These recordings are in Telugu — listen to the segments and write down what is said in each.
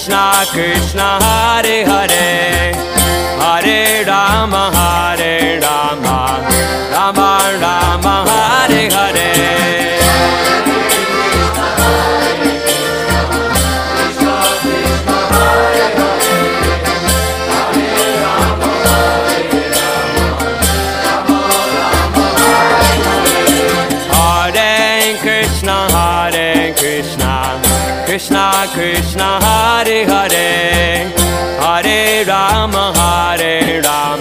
कृष्ण कृष्ण हरे हरे हरे राम कृष्ण हरे हरे हरे राम हरे Ram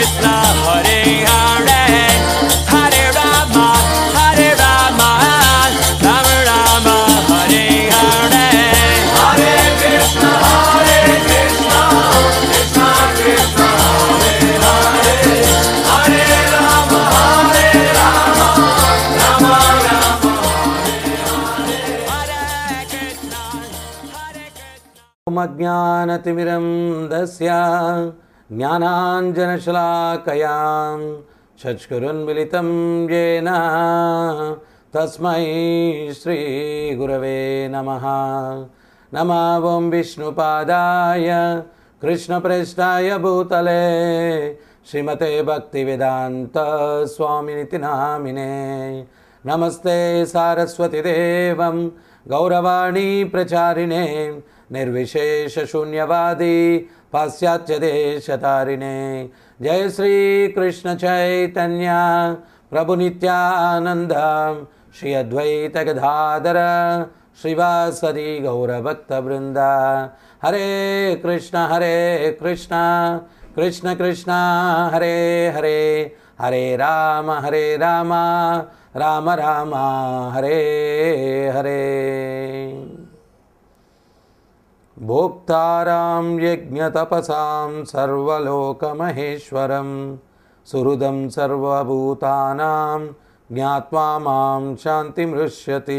Krishna Hare Hare Hare Rama Hare Rama Rama Rama Hare Hare Hare Krishna Hare Krishna Krishna Krishna Hare Hare Hare Rama Hare Rama Rama Rama Hare Hare Hare Krishna Hare Krishna Om Ajnana Timiram Dasya ज्ञानाञ्जनशलाकयां चकुरुन्मिलितं येन तस्मै श्रीगुरवे नमः नमा विष्णुपादाय कृष्णप्रेष्ठाय भूतले श्रीमते भक्तिवेदान्तस्वामिनिति नामिने नमस्ते सारस्वतिदेवं गौरवाणी प्रचारिणे निर्विशेषशून्यवादी पाश्चाच्चदेशतारिणे जय श्रीकृष्णचैतन्या प्रभुनित्यानन्द श्री अद्वैतगधाधर श्रीवासरी गौरभक्तवृन्द हरे कृष्ण हरे कृष्ण कृष्ण कृष्ण हरे हरे हरे राम हरे राम राम राम हरे हरे భోక్తారాం యజ్ఞతపసాం సర్వలోకమహేశ్వరం సుహృదం సర్వభూతానాం జ్ఞాత్వా మాం శాంతి మృష్యతి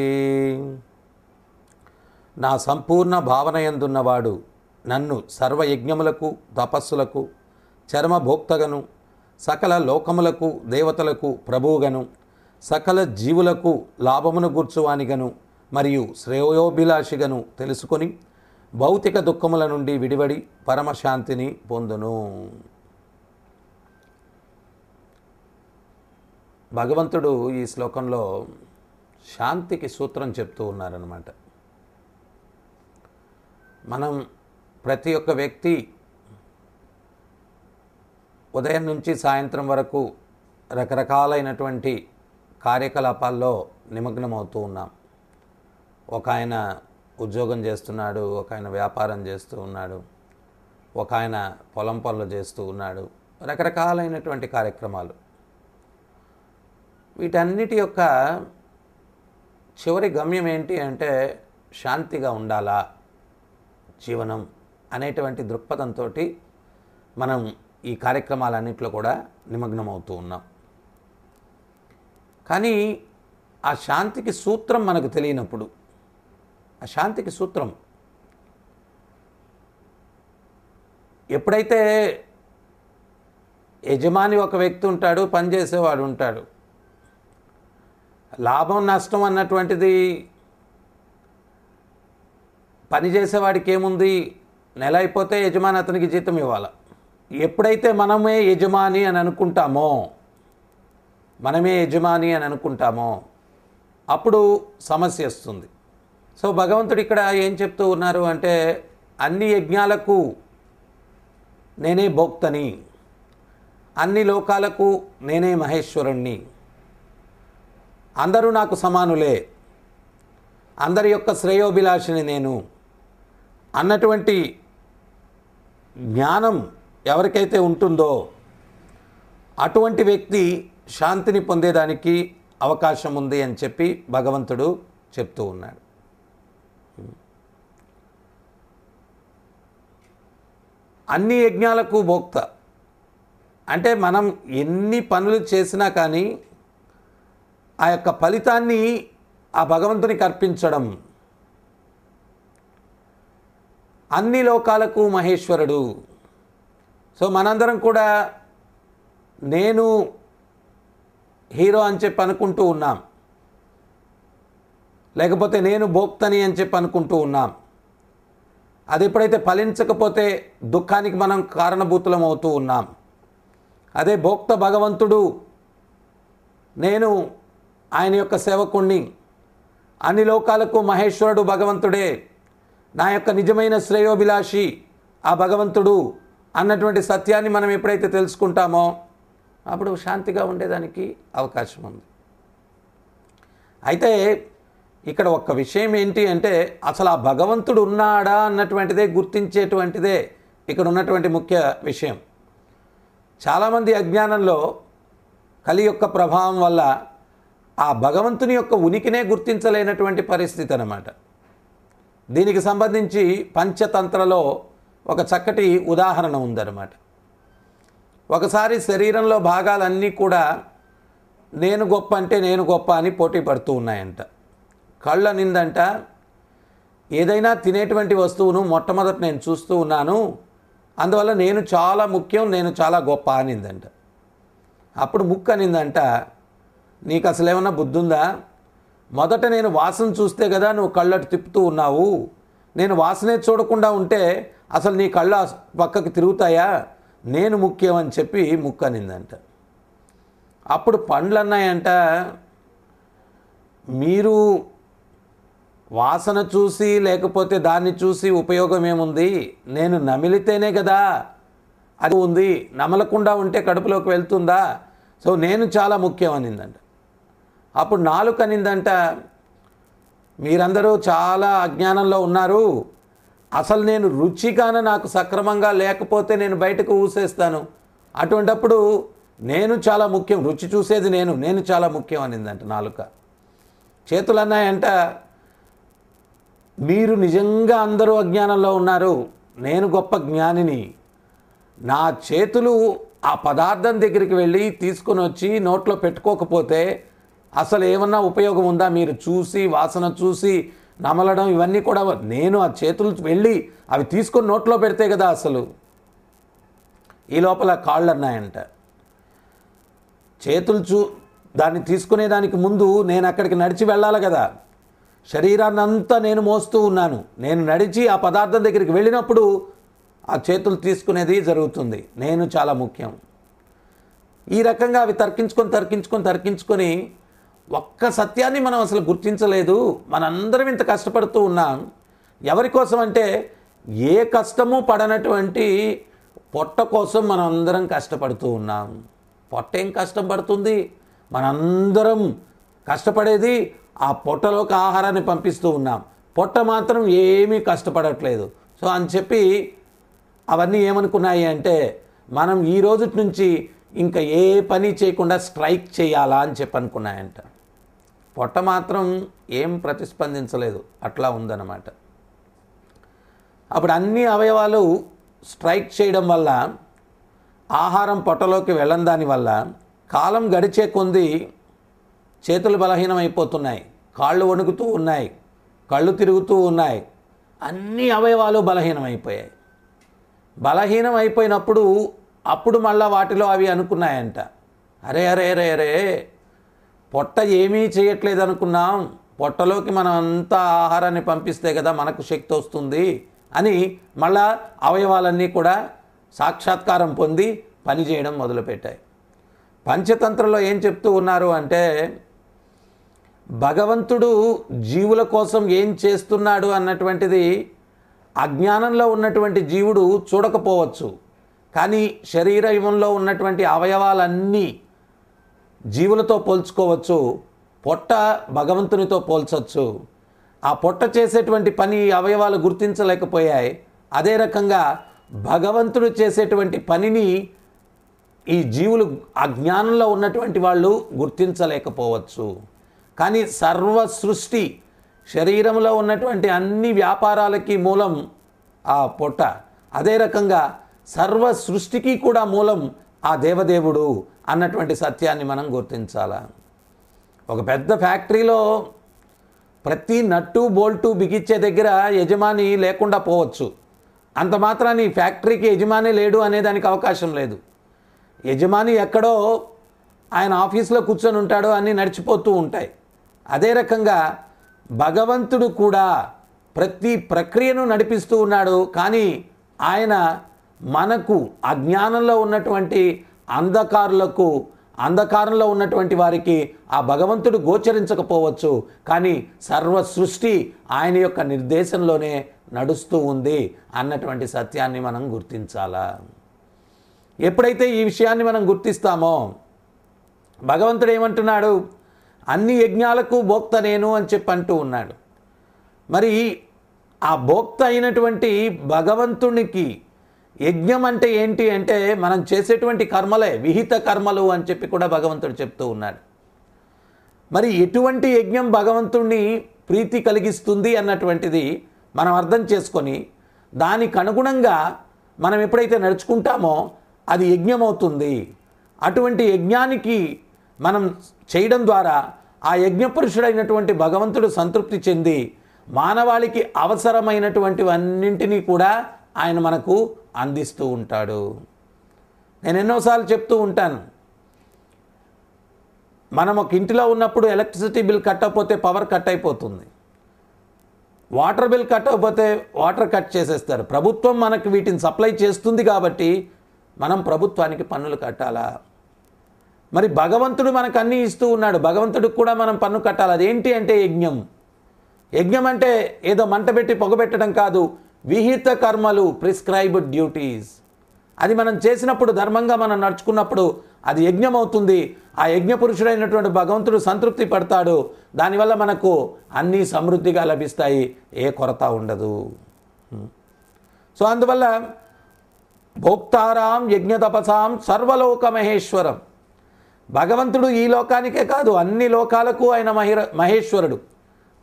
నా సంపూర్ణ భావన ఎందున్నవాడు నన్ను సర్వయజ్ఞములకు తపస్సులకు చర్మభోక్తగను సకల లోకములకు దేవతలకు ప్రభువుగను సకల జీవులకు లాభమును గూర్చువానిగను మరియు శ్రేయోభిలాషిగను తెలుసుకొని భౌతిక దుఃఖముల నుండి విడివడి పరమశాంతిని పొందును భగవంతుడు ఈ శ్లోకంలో శాంతికి సూత్రం చెప్తూ ఉన్నారనమాట మనం ప్రతి ఒక్క వ్యక్తి ఉదయం నుంచి సాయంత్రం వరకు రకరకాలైనటువంటి కార్యకలాపాల్లో నిమగ్నమవుతూ ఉన్నాం ఒక ఆయన ఉద్యోగం చేస్తున్నాడు ఒక ఆయన వ్యాపారం చేస్తూ ఉన్నాడు ఒక ఆయన పొలం పనులు చేస్తూ ఉన్నాడు రకరకాలైనటువంటి కార్యక్రమాలు వీటన్నిటి యొక్క చివరి గమ్యం ఏంటి అంటే శాంతిగా ఉండాలా జీవనం అనేటువంటి దృక్పథంతో మనం ఈ కార్యక్రమాలన్నింటిలో కూడా నిమగ్నం అవుతూ ఉన్నాం కానీ ఆ శాంతికి సూత్రం మనకు తెలియనప్పుడు ఆ శాంతికి సూత్రం ఎప్పుడైతే యజమాని ఒక వ్యక్తి ఉంటాడు పనిచేసేవాడు ఉంటాడు లాభం నష్టం అన్నటువంటిది పనిచేసేవాడికి ఏముంది నెల అయిపోతే యజమాని అతనికి జీతం ఇవ్వాలి ఎప్పుడైతే మనమే యజమాని అని అనుకుంటామో మనమే యజమాని అని అనుకుంటామో అప్పుడు సమస్య వస్తుంది సో భగవంతుడు ఇక్కడ ఏం చెప్తూ ఉన్నారు అంటే అన్ని యజ్ఞాలకు నేనే భోక్తని అన్ని లోకాలకు నేనే మహేశ్వరుణ్ణి అందరూ నాకు సమానులే అందరి యొక్క శ్రేయోభిలాషిని నేను అన్నటువంటి జ్ఞానం ఎవరికైతే ఉంటుందో అటువంటి వ్యక్తి శాంతిని పొందేదానికి అవకాశం ఉంది అని చెప్పి భగవంతుడు చెప్తూ ఉన్నాడు అన్ని యజ్ఞాలకు భోక్త అంటే మనం ఎన్ని పనులు చేసినా కానీ ఆ యొక్క ఫలితాన్ని ఆ భగవంతునికి అర్పించడం అన్ని లోకాలకు మహేశ్వరుడు సో మనందరం కూడా నేను హీరో అని చెప్పి అనుకుంటూ ఉన్నాం లేకపోతే నేను భోక్తని అని చెప్పి అనుకుంటూ ఉన్నాం అది ఎప్పుడైతే ఫలించకపోతే దుఃఖానికి మనం కారణభూతులం అవుతూ ఉన్నాం అదే భోక్త భగవంతుడు నేను ఆయన యొక్క సేవకుణ్ణి అన్ని లోకాలకు మహేశ్వరుడు భగవంతుడే నా యొక్క నిజమైన శ్రేయోభిలాషి ఆ భగవంతుడు అన్నటువంటి సత్యాన్ని మనం ఎప్పుడైతే తెలుసుకుంటామో అప్పుడు శాంతిగా ఉండేదానికి అవకాశం ఉంది అయితే ఇక్కడ ఒక్క విషయం ఏంటి అంటే అసలు ఆ భగవంతుడు ఉన్నాడా అన్నటువంటిదే గుర్తించేటువంటిదే ఇక్కడ ఉన్నటువంటి ముఖ్య విషయం చాలామంది అజ్ఞానంలో కలి యొక్క ప్రభావం వల్ల ఆ భగవంతుని యొక్క ఉనికినే గుర్తించలేనటువంటి పరిస్థితి అనమాట దీనికి సంబంధించి పంచతంత్రలో ఒక చక్కటి ఉదాహరణ ఉందన్నమాట ఒకసారి శరీరంలో భాగాలన్నీ కూడా నేను గొప్ప అంటే నేను గొప్ప అని పోటీ పడుతూ ఉన్నాయంట కళ్ళ నిందంట ఏదైనా తినేటువంటి వస్తువును మొట్టమొదట నేను చూస్తూ ఉన్నాను అందువల్ల నేను చాలా ముఖ్యం నేను చాలా గొప్ప అనిందంట అప్పుడు ముక్కు అనిందంట నీకు అసలు ఏమన్నా బుద్ధుందా మొదట నేను వాసన చూస్తే కదా నువ్వు కళ్ళటి తిప్పుతూ ఉన్నావు నేను వాసనే చూడకుండా ఉంటే అసలు నీ కళ్ళ పక్కకి తిరుగుతాయా నేను ముఖ్యం అని చెప్పి ముక్కు అనిందంట అప్పుడు పండ్లు అన్నాయంట మీరు వాసన చూసి లేకపోతే దాన్ని చూసి ఉపయోగం ఏముంది నేను నమిలితేనే కదా అది ఉంది నమలకుండా ఉంటే కడుపులోకి వెళ్తుందా సో నేను చాలా ముఖ్యం అనిందంట అప్పుడు నాలుక అనిందంట మీరందరూ చాలా అజ్ఞానంలో ఉన్నారు అసలు నేను రుచిగాన నాకు సక్రమంగా లేకపోతే నేను బయటకు ఊసేస్తాను అటువంటప్పుడు నేను చాలా ముఖ్యం రుచి చూసేది నేను నేను చాలా ముఖ్యం అనిందంట నాలుక చేతులు అన్నాయంట మీరు నిజంగా అందరూ అజ్ఞానంలో ఉన్నారు నేను గొప్ప జ్ఞానిని నా చేతులు ఆ పదార్థం దగ్గరికి వెళ్ళి తీసుకొని వచ్చి నోట్లో పెట్టుకోకపోతే అసలు ఏమన్నా ఉపయోగం ఉందా మీరు చూసి వాసన చూసి నమలడం ఇవన్నీ కూడా నేను ఆ చేతులు వెళ్ళి అవి తీసుకొని నోట్లో పెడితే కదా అసలు ఈ లోపల కాళ్ళు అన్నాయంట చేతులు చూ దాన్ని తీసుకునేదానికి ముందు నేను అక్కడికి నడిచి వెళ్ళాలి కదా శరీరాన్ని అంతా నేను మోస్తూ ఉన్నాను నేను నడిచి ఆ పదార్థం దగ్గరికి వెళ్ళినప్పుడు ఆ చేతులు తీసుకునేది జరుగుతుంది నేను చాలా ముఖ్యం ఈ రకంగా అవి తర్కించుకొని తర్కించుకొని తర్కించుకొని ఒక్క సత్యాన్ని మనం అసలు గుర్తించలేదు మనందరం ఇంత కష్టపడుతూ ఉన్నాం ఎవరి కోసం అంటే ఏ కష్టము పడనటువంటి పొట్ట కోసం మనం అందరం కష్టపడుతూ ఉన్నాం పొట్ట ఏం కష్టం పడుతుంది మనందరం కష్టపడేది ఆ పొట్టలోకి ఆహారాన్ని పంపిస్తూ ఉన్నాం పొట్ట మాత్రం ఏమీ కష్టపడట్లేదు సో అని చెప్పి అవన్నీ ఏమనుకున్నాయి అంటే మనం ఈ రోజు నుంచి ఇంకా ఏ పని చేయకుండా స్ట్రైక్ చేయాలా అని చెప్పి అనుకున్నాయంట పొట్ట మాత్రం ఏం ప్రతిస్పందించలేదు అట్లా ఉందన్నమాట అప్పుడు అన్ని అవయవాలు స్ట్రైక్ చేయడం వల్ల ఆహారం పొట్టలోకి వెళ్ళని దానివల్ల కాలం గడిచే కొంది చేతులు బలహీనమైపోతున్నాయి కాళ్ళు వణుకుతూ ఉన్నాయి కళ్ళు తిరుగుతూ ఉన్నాయి అన్ని అవయవాలు బలహీనమైపోయాయి బలహీనం అయిపోయినప్పుడు అప్పుడు మళ్ళీ వాటిలో అవి అనుకున్నాయంట అరే అరే అరే అరే పొట్ట ఏమీ చేయట్లేదు అనుకున్నాం పొట్టలోకి మనం అంతా ఆహారాన్ని పంపిస్తే కదా మనకు శక్తి వస్తుంది అని మళ్ళా అవయవాలన్నీ కూడా సాక్షాత్కారం పొంది పనిచేయడం మొదలుపెట్టాయి పంచతంత్రంలో ఏం చెప్తూ ఉన్నారు అంటే భగవంతుడు జీవుల కోసం ఏం చేస్తున్నాడు అన్నటువంటిది అజ్ఞానంలో ఉన్నటువంటి జీవుడు చూడకపోవచ్చు కానీ శరీరంలో ఉన్నటువంటి అవయవాలన్నీ జీవులతో పోల్చుకోవచ్చు పొట్ట భగవంతునితో పోల్చవచ్చు ఆ పొట్ట చేసేటువంటి పని అవయవాలు గుర్తించలేకపోయాయి అదే రకంగా భగవంతుడు చేసేటువంటి పనిని ఈ జీవులు అజ్ఞానంలో ఉన్నటువంటి వాళ్ళు గుర్తించలేకపోవచ్చు కానీ సర్వ సృష్టి శరీరంలో ఉన్నటువంటి అన్ని వ్యాపారాలకి మూలం ఆ పొట్ట అదే రకంగా సర్వ సృష్టికి కూడా మూలం ఆ దేవదేవుడు అన్నటువంటి సత్యాన్ని మనం గుర్తించాల ఒక పెద్ద ఫ్యాక్టరీలో ప్రతి నట్టు బోల్టు బిగిచ్చే దగ్గర యజమాని లేకుండా పోవచ్చు అంత మాత్రాన్ని ఫ్యాక్టరీకి యజమాని లేడు అనేదానికి అవకాశం లేదు యజమాని ఎక్కడో ఆయన ఆఫీస్లో కూర్చొని ఉంటాడో అన్నీ నడిచిపోతూ ఉంటాయి అదే రకంగా భగవంతుడు కూడా ప్రతి ప్రక్రియను నడిపిస్తూ ఉన్నాడు కానీ ఆయన మనకు అజ్ఞానంలో ఉన్నటువంటి అంధకారులకు అంధకారంలో ఉన్నటువంటి వారికి ఆ భగవంతుడు గోచరించకపోవచ్చు కానీ సర్వ సృష్టి ఆయన యొక్క నిర్దేశంలోనే నడుస్తూ ఉంది అన్నటువంటి సత్యాన్ని మనం గుర్తించాలా ఎప్పుడైతే ఈ విషయాన్ని మనం గుర్తిస్తామో భగవంతుడు ఏమంటున్నాడు అన్ని యజ్ఞాలకు భోక్త నేను అని చెప్పి అంటూ ఉన్నాడు మరి ఆ భోక్త అయినటువంటి భగవంతునికి యజ్ఞం అంటే ఏంటి అంటే మనం చేసేటువంటి కర్మలే విహిత కర్మలు అని చెప్పి కూడా భగవంతుడు చెప్తూ ఉన్నాడు మరి ఎటువంటి యజ్ఞం భగవంతుణ్ణి ప్రీతి కలిగిస్తుంది అన్నటువంటిది మనం అర్థం చేసుకొని దానికి అనుగుణంగా మనం ఎప్పుడైతే నడుచుకుంటామో అది యజ్ఞమవుతుంది అటువంటి యజ్ఞానికి మనం చేయడం ద్వారా ఆ యజ్ఞపురుషుడైనటువంటి భగవంతుడు సంతృప్తి చెంది మానవాళికి అవసరమైనటువంటివన్నింటినీ కూడా ఆయన మనకు అందిస్తూ ఉంటాడు నేను ఎన్నోసార్లు చెప్తూ ఉంటాను మనం ఒక ఇంటిలో ఉన్నప్పుడు ఎలక్ట్రిసిటీ బిల్ కట్ అయిపోతే పవర్ కట్ అయిపోతుంది వాటర్ బిల్ కట్ అయిపోతే వాటర్ కట్ చేసేస్తారు ప్రభుత్వం మనకు వీటిని సప్లై చేస్తుంది కాబట్టి మనం ప్రభుత్వానికి పన్నులు కట్టాలా మరి భగవంతుడు మనకు అన్నీ ఇస్తూ ఉన్నాడు భగవంతుడికి కూడా మనం పన్ను కట్టాలి అదేంటి అంటే యజ్ఞం యజ్ఞం అంటే ఏదో మంట పెట్టి పొగబెట్టడం కాదు విహిత కర్మలు ప్రిస్క్రైబ్డ్ డ్యూటీస్ అది మనం చేసినప్పుడు ధర్మంగా మనం నడుచుకున్నప్పుడు అది యజ్ఞం అవుతుంది ఆ యజ్ఞ పురుషుడైనటువంటి భగవంతుడు సంతృప్తి పడతాడు దానివల్ల మనకు అన్నీ సమృద్ధిగా లభిస్తాయి ఏ కొరత ఉండదు సో అందువల్ల భోక్తారాం యజ్ఞతపసాం సర్వలోక మహేశ్వరం భగవంతుడు ఈ లోకానికే కాదు అన్ని లోకాలకు ఆయన మహిర మహేశ్వరుడు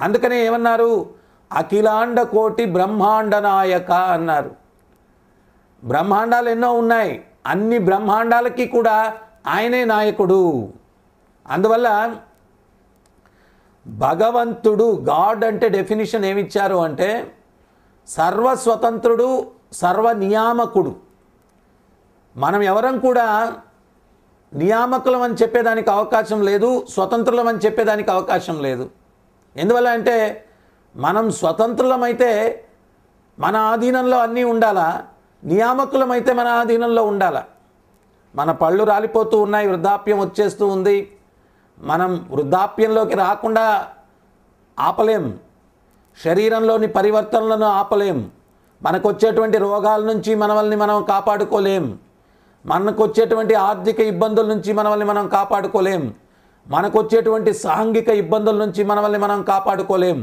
అందుకనే ఏమన్నారు అఖిలాండ కోటి బ్రహ్మాండ నాయక అన్నారు బ్రహ్మాండాలు ఎన్నో ఉన్నాయి అన్ని బ్రహ్మాండాలకి కూడా ఆయనే నాయకుడు అందువల్ల భగవంతుడు గాడ్ అంటే డెఫినేషన్ ఏమిచ్చారు అంటే సర్వస్వతంత్రుడు సర్వనియామకుడు మనం ఎవరం కూడా నియామకులం అని చెప్పేదానికి అవకాశం లేదు స్వతంత్రులం అని చెప్పేదానికి అవకాశం లేదు ఎందువల్ల అంటే మనం స్వతంత్రులమైతే మన ఆధీనంలో అన్నీ ఉండాలా నియామకులమైతే మన ఆధీనంలో ఉండాలా మన పళ్ళు రాలిపోతూ ఉన్నాయి వృద్ధాప్యం వచ్చేస్తూ ఉంది మనం వృద్ధాప్యంలోకి రాకుండా ఆపలేం శరీరంలోని పరివర్తనలను ఆపలేం మనకు వచ్చేటువంటి రోగాల నుంచి మనల్ని మనం కాపాడుకోలేం మనకు వచ్చేటువంటి ఆర్థిక ఇబ్బందుల నుంచి మనల్ని మనం కాపాడుకోలేం మనకు వచ్చేటువంటి సాంఘిక ఇబ్బందుల నుంచి మనల్ని మనం కాపాడుకోలేం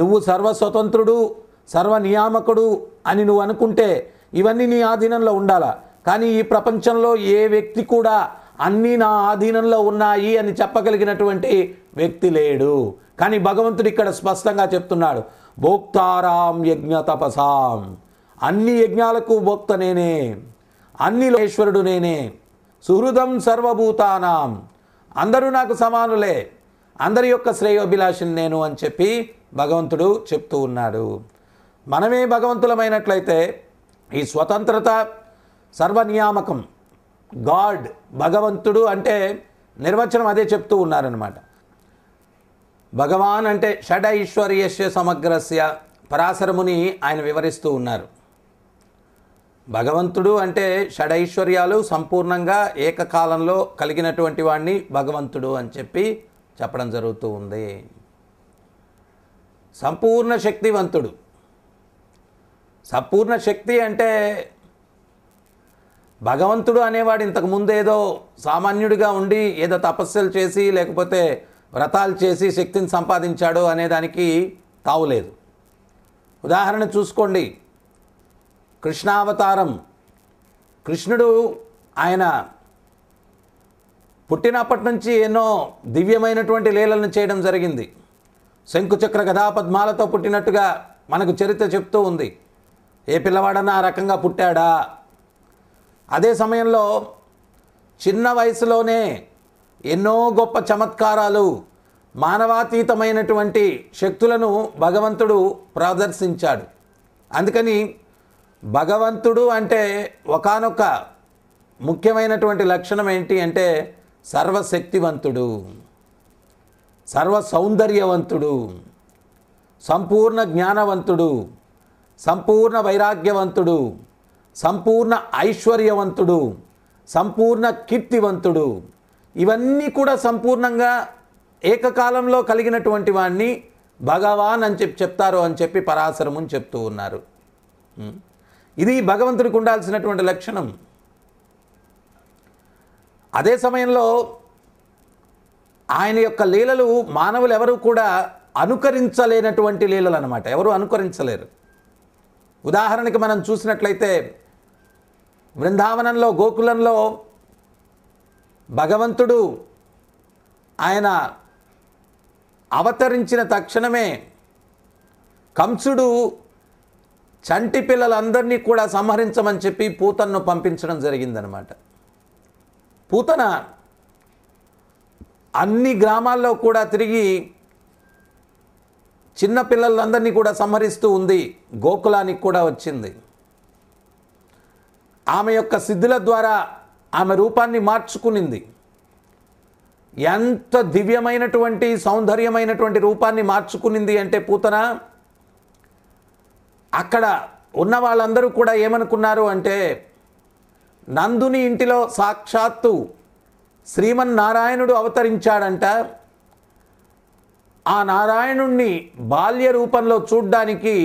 నువ్వు సర్వస్వతంత్రుడు సర్వనియామకుడు అని నువ్వు అనుకుంటే ఇవన్నీ నీ ఆధీనంలో ఉండాలా కానీ ఈ ప్రపంచంలో ఏ వ్యక్తి కూడా అన్నీ నా ఆధీనంలో ఉన్నాయి అని చెప్పగలిగినటువంటి వ్యక్తి లేడు కానీ భగవంతుడు ఇక్కడ స్పష్టంగా చెప్తున్నాడు భోక్తారాం యజ్ఞ తపసాం అన్ని యజ్ఞాలకు భోక్త నేనే అన్ని లోకేశ్వరుడు నేనే సుహృదం సర్వభూతానాం అందరూ నాకు సమానులే అందరి యొక్క శ్రేయోభిలాషిని నేను అని చెప్పి భగవంతుడు చెప్తూ ఉన్నాడు మనమే భగవంతులమైనట్లయితే ఈ స్వతంత్రత సర్వనియామకం గాడ్ భగవంతుడు అంటే నిర్వచనం అదే చెప్తూ ఉన్నారనమాట భగవాన్ అంటే షడ ఈశ్వర్యస్య సమగ్రస్య పరాశరముని ఆయన వివరిస్తూ ఉన్నారు భగవంతుడు అంటే షడైశ్వర్యాలు సంపూర్ణంగా ఏకకాలంలో కలిగినటువంటి వాడిని భగవంతుడు అని చెప్పి చెప్పడం జరుగుతూ ఉంది సంపూర్ణ శక్తివంతుడు సంపూర్ణ శక్తి అంటే భగవంతుడు అనేవాడు ఇంతకు ముందేదో సామాన్యుడిగా ఉండి ఏదో తపస్సులు చేసి లేకపోతే వ్రతాలు చేసి శక్తిని సంపాదించాడు అనేదానికి తావులేదు ఉదాహరణ చూసుకోండి కృష్ణావతారం కృష్ణుడు ఆయన పుట్టినప్పటి నుంచి ఎన్నో దివ్యమైనటువంటి లీలలను చేయడం జరిగింది శంకుచక్ర కథాపద్మాలతో పుట్టినట్టుగా మనకు చరిత్ర చెప్తూ ఉంది ఏ పిల్లవాడన్న ఆ రకంగా పుట్టాడా అదే సమయంలో చిన్న వయసులోనే ఎన్నో గొప్ప చమత్కారాలు మానవాతీతమైనటువంటి శక్తులను భగవంతుడు ప్రదర్శించాడు అందుకని భగవంతుడు అంటే ఒకనొక ముఖ్యమైనటువంటి లక్షణం ఏంటి అంటే సర్వశక్తివంతుడు సర్వ సౌందర్యవంతుడు సంపూర్ణ జ్ఞానవంతుడు సంపూర్ణ వైరాగ్యవంతుడు సంపూర్ణ ఐశ్వర్యవంతుడు సంపూర్ణ కీర్తివంతుడు ఇవన్నీ కూడా సంపూర్ణంగా ఏకకాలంలో కలిగినటువంటి వాణ్ణి భగవాన్ అని చెప్పి చెప్తారు అని చెప్పి పరాశరము చెప్తూ ఉన్నారు ఇది భగవంతుడికి ఉండాల్సినటువంటి లక్షణం అదే సమయంలో ఆయన యొక్క లీలలు మానవులు ఎవరు కూడా అనుకరించలేనటువంటి లీలలు అనమాట ఎవరు అనుకరించలేరు ఉదాహరణకి మనం చూసినట్లయితే బృందావనంలో గోకులంలో భగవంతుడు ఆయన అవతరించిన తక్షణమే కంసుడు చంటి పిల్లలందరినీ కూడా సంహరించమని చెప్పి పూతన్ను పంపించడం జరిగిందనమాట పూతన అన్ని గ్రామాల్లో కూడా తిరిగి చిన్న పిల్లలందరినీ కూడా సంహరిస్తూ ఉంది గోకులానికి కూడా వచ్చింది ఆమె యొక్క సిద్ధుల ద్వారా ఆమె రూపాన్ని మార్చుకునింది ఎంత దివ్యమైనటువంటి సౌందర్యమైనటువంటి రూపాన్ని మార్చుకునింది అంటే పూతన అక్కడ ఉన్న వాళ్ళందరూ కూడా ఏమనుకున్నారు అంటే నందుని ఇంటిలో సాక్షాత్తు శ్రీమన్నారాయణుడు అవతరించాడంట ఆ నారాయణుణ్ణి బాల్య రూపంలో చూడ్డానికి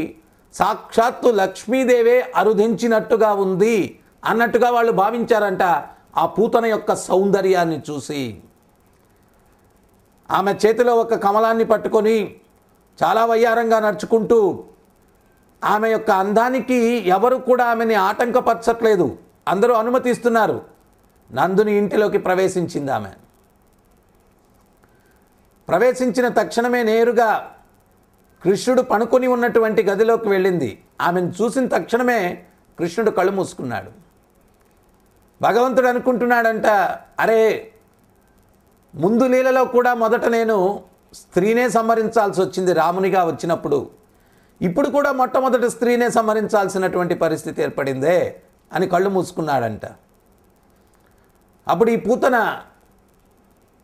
సాక్షాత్తు లక్ష్మీదేవే అరుధించినట్టుగా ఉంది అన్నట్టుగా వాళ్ళు భావించారంట ఆ పూతన యొక్క సౌందర్యాన్ని చూసి ఆమె చేతిలో ఒక కమలాన్ని పట్టుకొని చాలా వయ్యారంగా నడుచుకుంటూ ఆమె యొక్క అందానికి ఎవరు కూడా ఆమెని ఆటంకపరచట్లేదు అందరూ అనుమతిస్తున్నారు నందుని ఇంటిలోకి ప్రవేశించింది ఆమె ప్రవేశించిన తక్షణమే నేరుగా కృష్ణుడు పనుకొని ఉన్నటువంటి గదిలోకి వెళ్ళింది ఆమెను చూసిన తక్షణమే కృష్ణుడు కళ్ళు మూసుకున్నాడు భగవంతుడు అనుకుంటున్నాడంట అరే ముందు లీలలో కూడా మొదట నేను స్త్రీనే సంహరించాల్సి వచ్చింది రామునిగా వచ్చినప్పుడు ఇప్పుడు కూడా మొట్టమొదటి స్త్రీనే సంహరించాల్సినటువంటి పరిస్థితి ఏర్పడిందే అని కళ్ళు మూసుకున్నాడంట అప్పుడు ఈ పూతన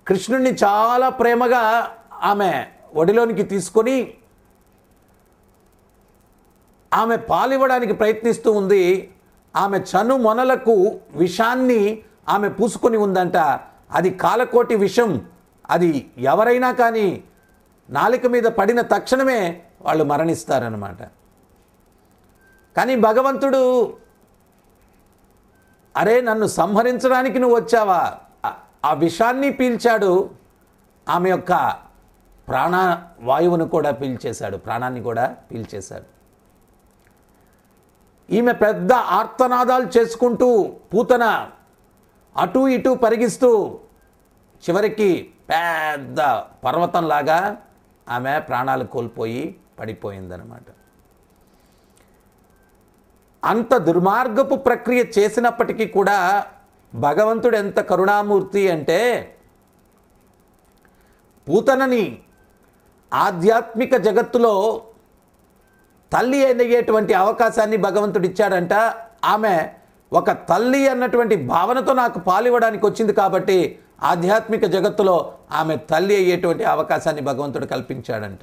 కృష్ణుణ్ణి చాలా ప్రేమగా ఆమె ఒడిలోనికి తీసుకొని ఆమె పాలివ్వడానికి ప్రయత్నిస్తూ ఉంది ఆమె చను మొనలకు విషాన్ని ఆమె పూసుకొని ఉందంట అది కాలకోటి విషం అది ఎవరైనా కానీ నాలిక మీద పడిన తక్షణమే వాళ్ళు మరణిస్తారనమాట కానీ భగవంతుడు అరే నన్ను సంహరించడానికి నువ్వు వచ్చావా ఆ విషాన్ని పీల్చాడు ఆమె యొక్క ప్రాణ వాయువును కూడా పీల్చేశాడు ప్రాణాన్ని కూడా పీల్చేశాడు ఈమె పెద్ద ఆర్తనాదాలు చేసుకుంటూ పూతన అటు ఇటు పరిగిస్తూ చివరికి పెద్ద పర్వతంలాగా ఆమె ప్రాణాలు కోల్పోయి పడిపోయిందనమాట అంత దుర్మార్గపు ప్రక్రియ చేసినప్పటికీ కూడా భగవంతుడు ఎంత కరుణామూర్తి అంటే పూతనని ఆధ్యాత్మిక జగత్తులో తల్లి అనేటువంటి అవకాశాన్ని భగవంతుడు ఇచ్చాడంట ఆమె ఒక తల్లి అన్నటువంటి భావనతో నాకు పాలివ్వడానికి వచ్చింది కాబట్టి ఆధ్యాత్మిక జగత్తులో ఆమె తల్లి అయ్యేటువంటి అవకాశాన్ని భగవంతుడు కల్పించాడంట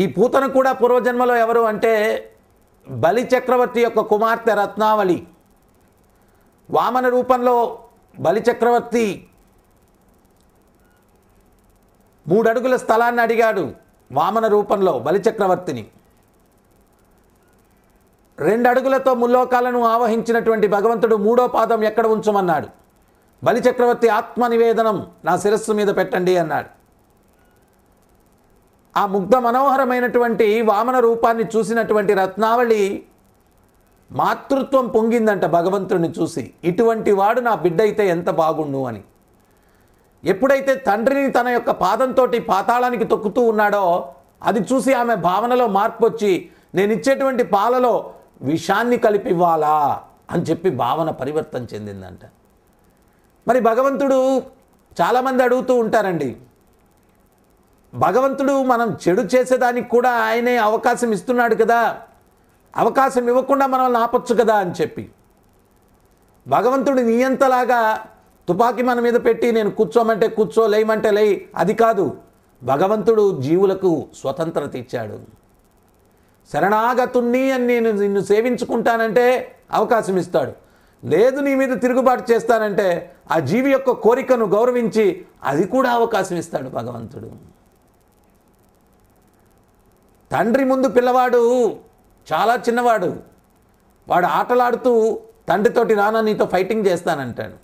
ఈ పూతను కూడా పూర్వజన్మలో ఎవరు అంటే బలి చక్రవర్తి యొక్క కుమార్తె రత్నావళి వామన రూపంలో బలి చక్రవర్తి మూడడుగుల స్థలాన్ని అడిగాడు వామన రూపంలో బలి చక్రవర్తిని రెండు అడుగులతో ముల్లోకాలను ఆవహించినటువంటి భగవంతుడు మూడో పాదం ఎక్కడ ఉంచమన్నాడు బలి చక్రవర్తి నివేదనం నా శిరస్సు మీద పెట్టండి అన్నాడు ఆ ముగ్ధ మనోహరమైనటువంటి వామన రూపాన్ని చూసినటువంటి రత్నావళి మాతృత్వం పొంగిందంట భగవంతుడిని చూసి ఇటువంటి వాడు నా బిడ్డ అయితే ఎంత బాగుండు అని ఎప్పుడైతే తండ్రిని తన యొక్క పాదంతో పాతాళానికి తొక్కుతూ ఉన్నాడో అది చూసి ఆమె భావనలో మార్పు వచ్చి నేను ఇచ్చేటువంటి పాలలో విషాన్ని కలిపివ్వాలా అని చెప్పి భావన పరివర్తన చెందిందంట మరి భగవంతుడు చాలామంది అడుగుతూ ఉంటారండి భగవంతుడు మనం చెడు చేసేదానికి కూడా ఆయనే అవకాశం ఇస్తున్నాడు కదా అవకాశం ఇవ్వకుండా మనల్ని ఆపచ్చు కదా అని చెప్పి భగవంతుడు నియంతలాగా తుపాకీ మన మీద పెట్టి నేను కూర్చోమంటే కూర్చో లేమంటే లేయి అది కాదు భగవంతుడు జీవులకు స్వతంత్రత ఇచ్చాడు శరణాగతుణ్ణి అని నేను నిన్ను సేవించుకుంటానంటే అవకాశం ఇస్తాడు లేదు నీ మీద తిరుగుబాటు చేస్తానంటే ఆ జీవి యొక్క కోరికను గౌరవించి అది కూడా అవకాశం ఇస్తాడు భగవంతుడు తండ్రి ముందు పిల్లవాడు చాలా చిన్నవాడు వాడు ఆటలాడుతూ తండ్రితోటి రానా నీతో ఫైటింగ్ చేస్తానంటాడు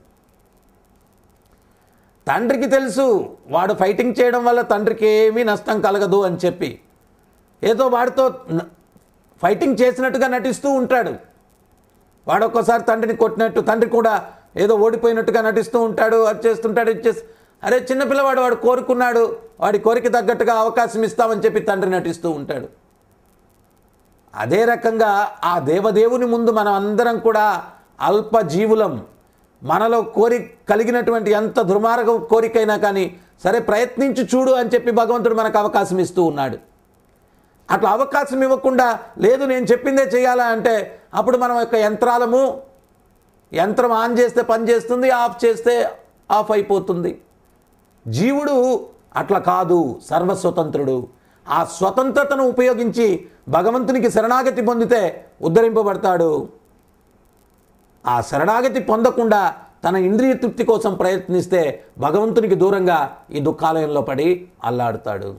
తండ్రికి తెలుసు వాడు ఫైటింగ్ చేయడం వల్ల తండ్రికి ఏమీ నష్టం కలగదు అని చెప్పి ఏదో వాడితో ఫైటింగ్ చేసినట్టుగా నటిస్తూ ఉంటాడు వాడు ఒక్కోసారి తండ్రిని కొట్టినట్టు తండ్రి కూడా ఏదో ఓడిపోయినట్టుగా నటిస్తూ ఉంటాడు అది చేస్తుంటాడు ఇది అరే చిన్నపిల్లవాడు వాడు కోరుకున్నాడు వాడి కోరిక తగ్గట్టుగా అవకాశం ఇస్తామని చెప్పి తండ్రి నటిస్తూ ఉంటాడు అదే రకంగా ఆ దేవదేవుని ముందు మనం అందరం కూడా అల్ప జీవులం మనలో కోరి కలిగినటువంటి ఎంత దుర్మార్గ కోరికైనా కానీ సరే ప్రయత్నించి చూడు అని చెప్పి భగవంతుడు మనకు అవకాశం ఇస్తూ ఉన్నాడు అట్లా అవకాశం ఇవ్వకుండా లేదు నేను చెప్పిందే చేయాలా అంటే అప్పుడు మనం యొక్క యంత్రాలము యంత్రం ఆన్ చేస్తే పని చేస్తుంది ఆఫ్ చేస్తే ఆఫ్ అయిపోతుంది జీవుడు అట్లా కాదు సర్వస్వతంత్రుడు ఆ స్వతంత్రతను ఉపయోగించి భగవంతునికి శరణాగతి పొందితే ఉద్ధరింపబడతాడు ఆ శరణాగతి పొందకుండా తన ఇంద్రియ తృప్తి కోసం ప్రయత్నిస్తే భగవంతునికి దూరంగా ఈ దుఃఖాలయంలో పడి అల్లాడుతాడు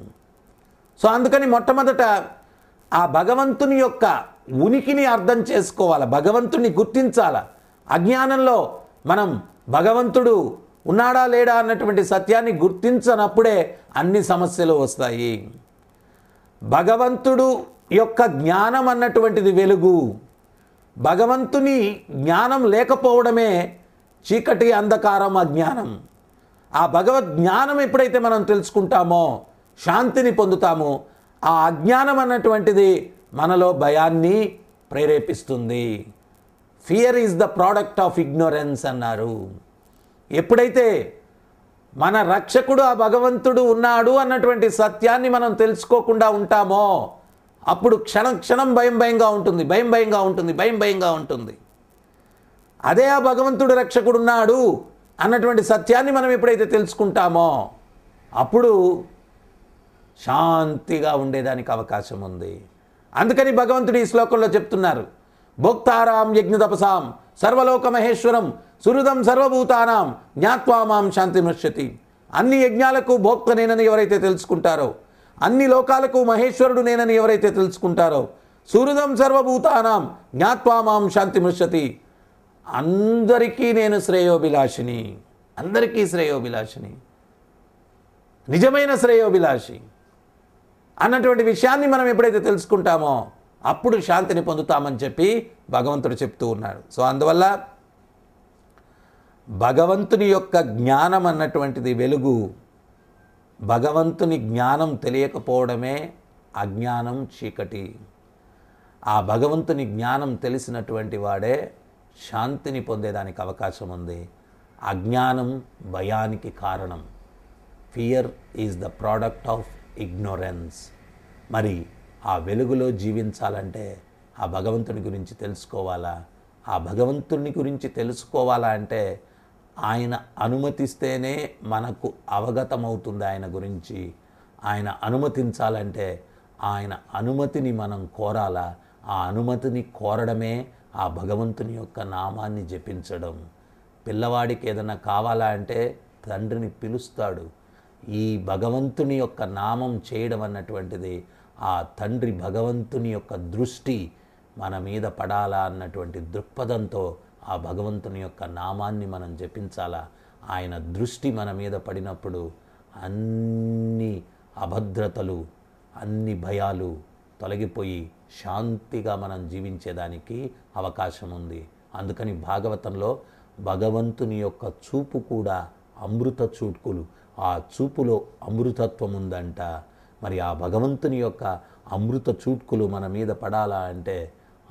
సో అందుకని మొట్టమొదట ఆ భగవంతుని యొక్క ఉనికిని అర్థం చేసుకోవాలి భగవంతుని గుర్తించాల అజ్ఞానంలో మనం భగవంతుడు ఉన్నాడా లేడా అన్నటువంటి సత్యాన్ని గుర్తించనప్పుడే అన్ని సమస్యలు వస్తాయి భగవంతుడు యొక్క జ్ఞానం అన్నటువంటిది వెలుగు భగవంతుని జ్ఞానం లేకపోవడమే చీకటి అంధకారం అజ్ఞానం ఆ భగవద్ జ్ఞానం ఎప్పుడైతే మనం తెలుసుకుంటామో శాంతిని పొందుతామో ఆ అజ్ఞానం అన్నటువంటిది మనలో భయాన్ని ప్రేరేపిస్తుంది fear is the product of ignorance అన్నారు ఎప్పుడైతే మన రక్షకుడు ఆ భగవంతుడు ఉన్నాడు అన్నటువంటి సత్యాన్ని మనం తెలుసుకోకుండా ఉంటామో అప్పుడు క్షణం క్షణం భయం భయంగా ఉంటుంది భయం భయంగా ఉంటుంది భయం భయంగా ఉంటుంది అదే ఆ భగవంతుడు రక్షకుడు ఉన్నాడు అన్నటువంటి సత్యాన్ని మనం ఎప్పుడైతే తెలుసుకుంటామో అప్పుడు శాంతిగా ఉండేదానికి అవకాశం ఉంది అందుకని భగవంతుడు ఈ శ్లోకంలో చెప్తున్నారు భోక్తారాం తపసాం సర్వలోక మహేశ్వరం సురుదం సర్వభూతానాం జ్ఞాత్వా మాం శాంతిమర్షతి అన్ని యజ్ఞాలకు భోక్త నేనని ఎవరైతే తెలుసుకుంటారో అన్ని లోకాలకు మహేశ్వరుడు నేనని ఎవరైతే తెలుసుకుంటారో సురుదం సర్వభూతానాం జ్ఞాత్వా మాం శాంతిమృషతి అందరికీ నేను శ్రేయోభిలాషిని అందరికీ శ్రేయోభిలాషిని నిజమైన శ్రేయోభిలాషి అన్నటువంటి విషయాన్ని మనం ఎప్పుడైతే తెలుసుకుంటామో అప్పుడు శాంతిని పొందుతామని చెప్పి భగవంతుడు చెప్తూ ఉన్నాడు సో అందువల్ల భగవంతుని యొక్క జ్ఞానం అన్నటువంటిది వెలుగు భగవంతుని జ్ఞానం తెలియకపోవడమే అజ్ఞానం చీకటి ఆ భగవంతుని జ్ఞానం తెలిసినటువంటి వాడే శాంతిని పొందేదానికి అవకాశం ఉంది అజ్ఞానం భయానికి కారణం fear is the product of ignorance మరి ఆ వెలుగులో జీవించాలంటే ఆ భగవంతుని గురించి తెలుసుకోవాలా ఆ భగవంతుని గురించి తెలుసుకోవాలా అంటే ఆయన అనుమతిస్తేనే మనకు అవగతమవుతుంది ఆయన గురించి ఆయన అనుమతించాలంటే ఆయన అనుమతిని మనం కోరాలా ఆ అనుమతిని కోరడమే ఆ భగవంతుని యొక్క నామాన్ని జపించడం పిల్లవాడికి ఏదైనా కావాలా అంటే తండ్రిని పిలుస్తాడు ఈ భగవంతుని యొక్క నామం చేయడం అన్నటువంటిది ఆ తండ్రి భగవంతుని యొక్క దృష్టి మన మీద పడాలా అన్నటువంటి దృక్పథంతో ఆ భగవంతుని యొక్క నామాన్ని మనం జపించాలా ఆయన దృష్టి మన మీద పడినప్పుడు అన్ని అభద్రతలు అన్ని భయాలు తొలగిపోయి శాంతిగా మనం జీవించేదానికి అవకాశం ఉంది అందుకని భాగవతంలో భగవంతుని యొక్క చూపు కూడా అమృత చూట్కులు ఆ చూపులో అమృతత్వం ఉందంట మరి ఆ భగవంతుని యొక్క అమృత చూట్కులు మన మీద పడాలా అంటే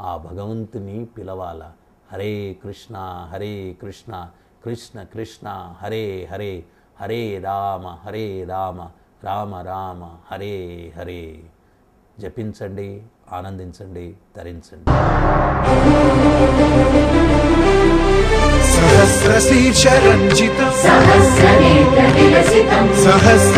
ఆ భగవంతుని పిలవాలా హరే కృష్ణ హరే కృష్ణ కృష్ణ కృష్ణ హరే హరే హరే రామ హరే రామ రామ రామ హరే హరే జపించండి ఆనందించండి తరించండి సహస్రశీర్ష రంజిత సహస్రనేత్ర విలసితం సహస్ర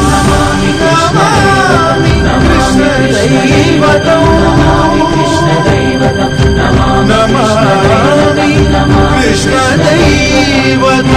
ैवतम् कृष्णदैव नमामि कृष्णदैवतौ